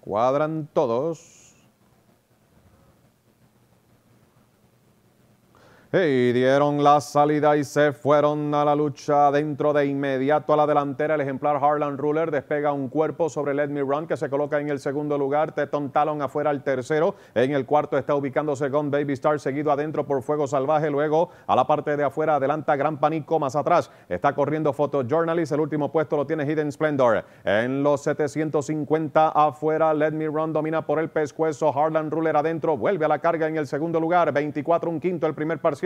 Cuadran todos. Y dieron la salida y se fueron a la lucha dentro de inmediato a la delantera. El ejemplar Harlan Ruler despega un cuerpo sobre Let Me Run que se coloca en el segundo lugar. Teton Talon afuera al tercero. En el cuarto está ubicándose Gun Baby Star seguido adentro por Fuego Salvaje. Luego a la parte de afuera adelanta Gran Panico más atrás. Está corriendo Journalist El último puesto lo tiene Hidden Splendor. En los 750 afuera Let Me Run domina por el pescuezo. Harlan Ruler adentro vuelve a la carga en el segundo lugar. 24 un quinto el primer partido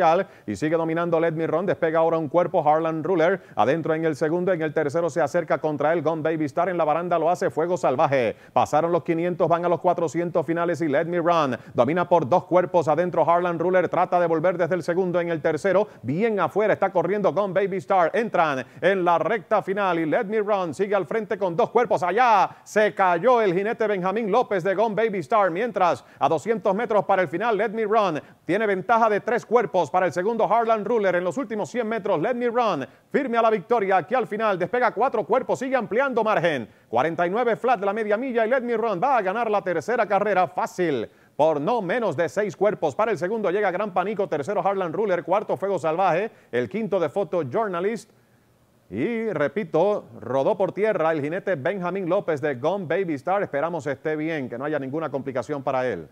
y sigue dominando Let Me Run. Despega ahora un cuerpo Harlan Ruler. Adentro en el segundo, en el tercero se acerca contra él Gone Baby Star. En la baranda lo hace Fuego Salvaje. Pasaron los 500, van a los 400 finales y Let Me Run domina por dos cuerpos. Adentro Harlan Ruler trata de volver desde el segundo en el tercero. Bien afuera está corriendo Gone Baby Star. Entran en la recta final y Let Me Run sigue al frente con dos cuerpos. Allá se cayó el jinete Benjamín López de Gone Baby Star. Mientras a 200 metros para el final, Let Me Run tiene ventaja de tres cuerpos para el segundo Harlan Ruler en los últimos 100 metros. Let me run. Firme a la victoria. Aquí al final despega cuatro cuerpos. Sigue ampliando margen. 49 flat de la media milla y Let me run va a ganar la tercera carrera fácil por no menos de seis cuerpos. Para el segundo llega Gran Panico, tercero Harlan Ruler, cuarto Fuego Salvaje, el quinto de Foto Journalist. Y repito, rodó por tierra el jinete Benjamín López de Gone Baby Star. Esperamos esté bien, que no haya ninguna complicación para él.